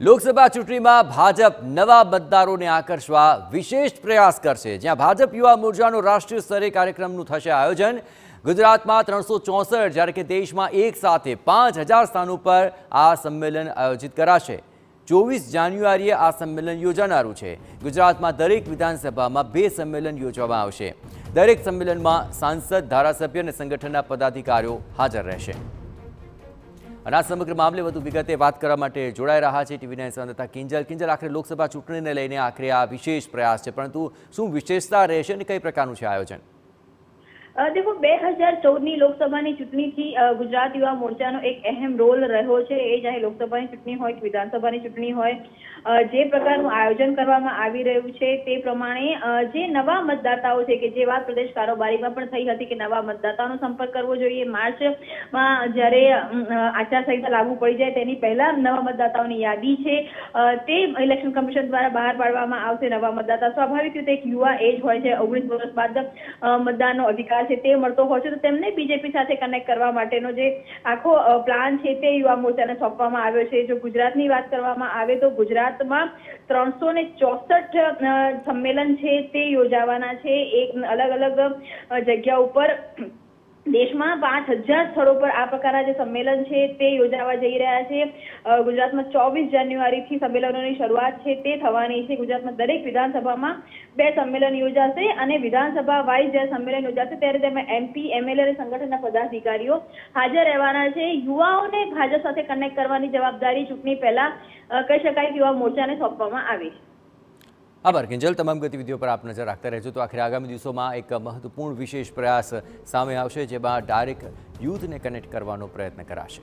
લોકસભા ચૂંટણીમાં ભાજપ નવા મતદારોને આકર્ષવા વિશેષ પ્રયાસ કરશે જ્યાં ભાજપ યુવા મોરચાનો રાષ્ટ્રીય સ્તરે કાર્યક્રમનું થશે આયોજન ગુજરાતમાં ત્રણસો ચોસઠ જ્યારે કે દેશમાં એક સાથે પાંચ હજાર સ્થાનો પર આ સંમેલન આયોજિત કરાશે ચોવીસ જાન્યુઆરીએ આ સંમેલન યોજાનારું છે ગુજરાતમાં દરેક વિધાનસભામાં બે સંમેલન યોજવામાં આવશે દરેક સંમેલનમાં સાંસદ ધારાસભ્ય અને સંગઠનના પદાધિકારીઓ હાજર રહેશે અને આ સમગ્ર મામલે વધુ વિગતે વાત કરવા માટે જોડાઈ રહ્યા છે ટીવી નાઇન સંવાદદાતા કિંજલ કિંજલ આખરે લોકસભા ચૂંટણીને લઈને આખરે આ વિશેષ પ્રયાસ છે પરંતુ શું વિશેષતા રહેશે અને કઈ પ્રકારનું છે આયોજન દેખો બે હજાર ચૌદની લોકસભાની ચૂંટણીથી ગુજરાત યુવા મોરચાનો એક અહેમ રોલ રહ્યો છે એ ચાહે લોકસભાની ચૂંટણી હોય કે વિધાનસભાની ચૂંટણી હોય જે પ્રકારનું આયોજન કરવામાં આવી રહ્યું છે તે પ્રમાણે જે નવા મતદાતાઓ છે કે જે વાત પ્રદેશ કારોબારીમાં પણ થઈ હતી કે નવા મતદાતાઓનો સંપર્ક કરવો જોઈએ માર્ચમાં જ્યારે આચારસંહિતા લાગુ પડી જાય તેની પહેલા નવા મતદાતાઓની યાદી છે તે ઇલેક્શન કમિશન દ્વારા બહાર પાડવામાં આવશે નવા મતદાતા સ્વાભાવિક રીતે એક યુવા એજ હોય છે ઓગણીસ વર્ષ બાદ મતદાનનો અધિકાર છે તે મળતો હોય છે તો તેમને બીજેપી સાથે કનેક્ટ કરવા માટેનો જે આખો પ્લાન છે તે યુવા મોરચાને સોંપવામાં આવ્યો છે જો ગુજરાતની વાત કરવામાં આવે તો ગુજરાતમાં ત્રણસો ને ચોસઠ સંમેલન છે તે યોજાવાના છે એક અલગ અલગ જગ્યા ઉપર દેશમાં પાંચ હજાર સ્થળો પર આ પ્રકારના જે સંમેલન છે તે યોજાવા જઈ રહ્યા છે ગુજરાતમાં ચોવીસ જાન્યુઆરીથી સંમેલનોની શરૂઆત છે તે થવાની છે ગુજરાતમાં દરેક વિધાનસભામાં બે સંમેલન યોજાશે અને વિધાનસભા વાઇઝ જ્યારે સંમેલન યોજાશે ત્યારે તેમાં એમપી એમએલએ અને સંગઠનના પદાધિકારીઓ હાજર રહેવાના છે યુવાઓને ભાજપ સાથે કનેક્ટ કરવાની જવાબદારી ચૂંટણી પહેલા કહી શકાય કે યુવા મોરચાને સોંપવામાં આવી છે આભાર કિંજલ તમામ ગતિવિધિઓ પર આપ નજર રાખતા રહેજો તો આખરે આગામી દિવસોમાં એક મહત્વપૂર્ણ વિશેષ પ્રયાસ સામે આવશે જેમાં ડાયરેક્ટ યુથને કનેક્ટ કરવાનો પ્રયત્ન કરાશે